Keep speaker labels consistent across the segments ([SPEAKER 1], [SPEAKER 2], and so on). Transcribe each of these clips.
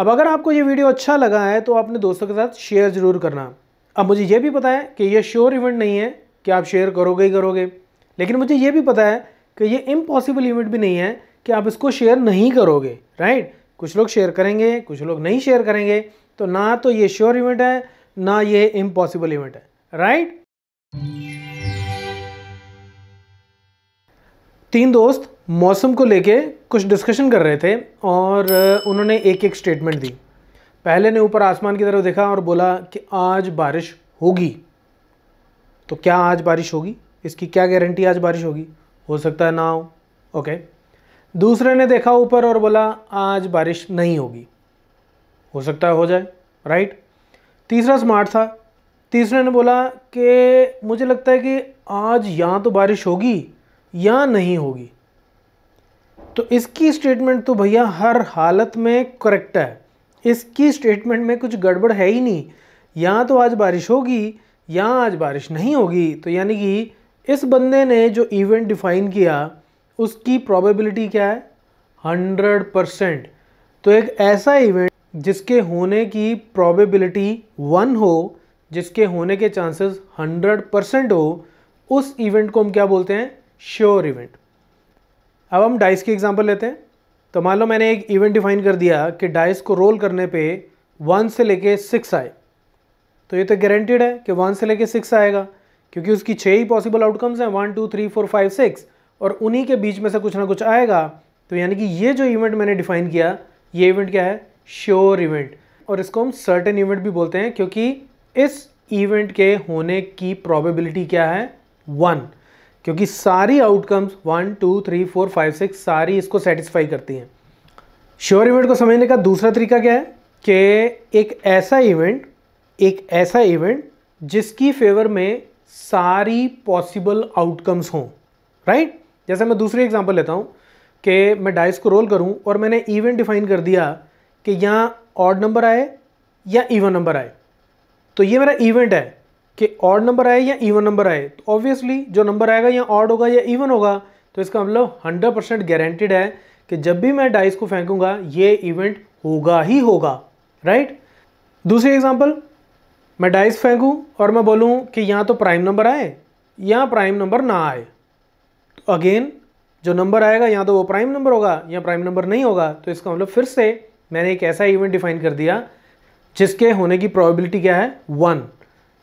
[SPEAKER 1] अब अगर आपको ये वीडियो अच्छा लगा है तो आपने दोस्तों के साथ शेयर ज़रूर करना अब मुझे ये भी पता है कि ये श्योर इवेंट नहीं है कि आप शेयर करोगे ही करोगे लेकिन मुझे ये भी पता है कि ये इम्पॉसिबल इवेंट भी नहीं है कि आप इसको शेयर नहीं करोगे राइट कुछ लोग शेयर करेंगे कुछ लोग नहीं शेयर करेंगे तो ना तो ये श्योर इवेंट है ना ये इम्पॉसिबल इवेंट है राइट तीन दोस्त मौसम को लेके कुछ डिस्कशन कर रहे थे और उन्होंने एक एक स्टेटमेंट दी पहले ने ऊपर आसमान की तरफ देखा और बोला कि आज बारिश होगी तो क्या आज बारिश होगी इसकी क्या गारंटी आज बारिश होगी हो सकता है ना हो ओके दूसरे ने देखा ऊपर और बोला आज बारिश नहीं होगी हो सकता है हो जाए राइट तीसरा स्मार्ट था तीसरे ने बोला कि मुझे लगता है कि आज यहाँ तो बारिश होगी या नहीं होगी तो इसकी स्टेटमेंट तो भैया हर हालत में करेक्ट है इसकी स्टेटमेंट में कुछ गड़बड़ है ही नहीं या तो आज बारिश होगी या आज बारिश नहीं होगी तो यानी कि इस बंदे ने जो इवेंट डिफाइन किया उसकी प्रोबेबिलिटी क्या है हंड्रेड परसेंट तो एक ऐसा इवेंट जिसके होने की प्रोबेबिलिटी वन हो जिसके होने के चांसेस हंड्रेड परसेंट हो उस इवेंट को हम क्या बोलते हैं श्योर इवेंट अब हम डाइस की एग्जांपल लेते हैं तो मान लो मैंने एक इवेंट डिफाइन कर दिया कि डाइस को रोल करने पे वन से लेके सिक्स आए तो ये तो गारंटेड है कि वन से लेके सिक्स आएगा क्योंकि उसकी छः ही पॉसिबल आउटकम्स हैं one two three four five six और उन्हीं के बीच में से कुछ ना कुछ आएगा तो यानी कि ये जो इवेंट मैंने डिफाइन किया ये इवेंट क्या है श्योर इवेंट और इसको हम सर्टेन इवेंट भी बोलते हैं क्योंकि इस इवेंट के होने की प्रोबेबिलिटी क्या है वन क्योंकि सारी outcomes one two three four five six सारी इसको सेटिस्फाई करती हैं श्योर इवेंट को समझने का दूसरा तरीका क्या है कि एक ऐसा इवेंट एक ऐसा इवेंट जिसकी फेवर में सारी पॉसिबल आउटकम्स हों राइट जैसे मैं दूसरी एग्जांपल लेता हूँ कि मैं डाइस को रोल करूँ और मैंने इवेंट डिफाइन कर दिया कि यहाँ ऑड नंबर आए या इवन नंबर आए तो ये मेरा इवेंट है कि ऑड नंबर आए या इवन नंबर आए तो ऑब्वियसली जो नंबर आएगा या ऑड होगा या इवन होगा तो इसका मतलब हंड्रेड परसेंट गारंटेड है कि जब भी मैं डाइस को फेंकूंगा ये इवेंट होगा ही होगा राइट दूसरी एग्जाम्पल मैं डाइस फेंकूं और मैं बोलूं कि यहाँ तो प्राइम नंबर आए या प्राइम नंबर ना आए तो अगेन जो नंबर आएगा या तो वो प्राइम नंबर होगा या प्राइम नंबर नहीं होगा तो इसका मतलब फिर से मैंने एक ऐसा इवेंट डिफाइन कर दिया जिसके होने की प्रोबेबिलिटी क्या है वन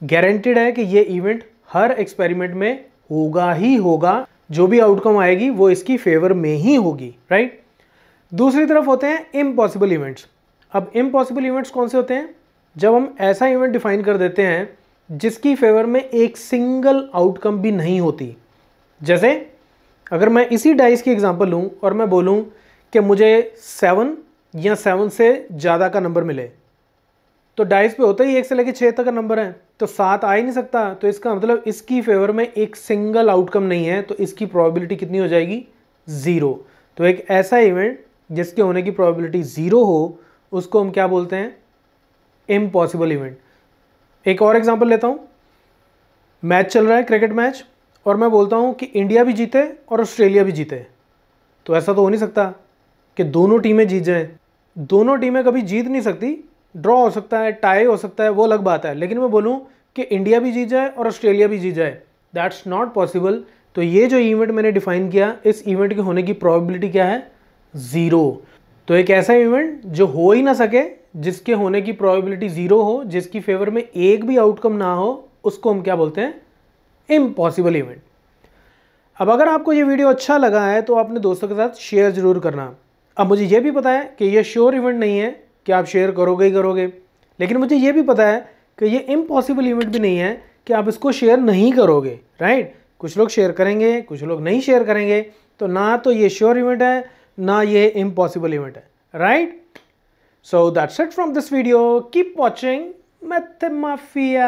[SPEAKER 1] गारंटेड है कि ये इवेंट हर एक्सपेरिमेंट में होगा ही होगा जो भी आउटकम आएगी वो इसकी फेवर में ही होगी राइट दूसरी तरफ होते हैं इम्पॉसिबल इवेंट्स अब इम्पॉसिबल इवेंट्स कौन से होते हैं जब हम ऐसा इवेंट डिफाइन कर देते हैं जिसकी फेवर में एक सिंगल आउटकम भी नहीं होती जैसे अगर मैं इसी डाइस की एग्जांपल लूँ और मैं बोलूँ कि मुझे सेवन या सेवन से ज़्यादा का नंबर मिले तो डाइस पे होता ही एक से लेके छः तक का नंबर है तो सात आ ही नहीं सकता तो इसका मतलब इसकी फेवर में एक सिंगल आउटकम नहीं है तो इसकी प्रोबेबिलिटी कितनी हो जाएगी ज़ीरो तो एक ऐसा इवेंट जिसके होने की प्रोबेबिलिटी ज़ीरो हो उसको हम क्या बोलते हैं इम्पॉसिबल इवेंट एक और एग्जाम्पल लेता हूँ मैच चल रहा है क्रिकेट मैच और मैं बोलता हूँ कि इंडिया भी जीते और ऑस्ट्रेलिया भी जीते तो ऐसा तो हो नहीं सकता कि दोनों टीमें जीत जाएँ दोनों टीमें कभी जीत नहीं सकती ड्रॉ हो सकता है टाई हो सकता है वो अलग बात है लेकिन मैं बोलूँ कि इंडिया भी जीत जाए और ऑस्ट्रेलिया भी जीत जाए दैट्स नॉट पॉसिबल तो ये जो इवेंट मैंने डिफाइन किया इस इवेंट के होने की प्रॉबिलिटी क्या है ज़ीरो तो एक ऐसा इवेंट जो हो ही ना सके जिसके होने की प्रॉबिलिटी ज़ीरो हो जिसकी फेवर में एक भी आउटकम ना हो उसको हम क्या बोलते हैं इम्पॉसिबल इवेंट अब अगर आपको ये वीडियो अच्छा लगा है तो आपने दोस्तों के साथ शेयर ज़रूर करना अब मुझे ये भी पता है कि ये श्योर इवेंट नहीं है कि आप शेयर करोगे ही करोगे लेकिन मुझे ये भी पता है कि ये इम्पॉसिबल इवेंट भी नहीं है कि आप इसको शेयर नहीं करोगे राइट कुछ लोग शेयर करेंगे कुछ लोग नहीं शेयर करेंगे तो ना तो ये श्योर इवेंट है ना ये इम्पॉसिबल इवेंट है right so that's it from this video keep watching Math mafia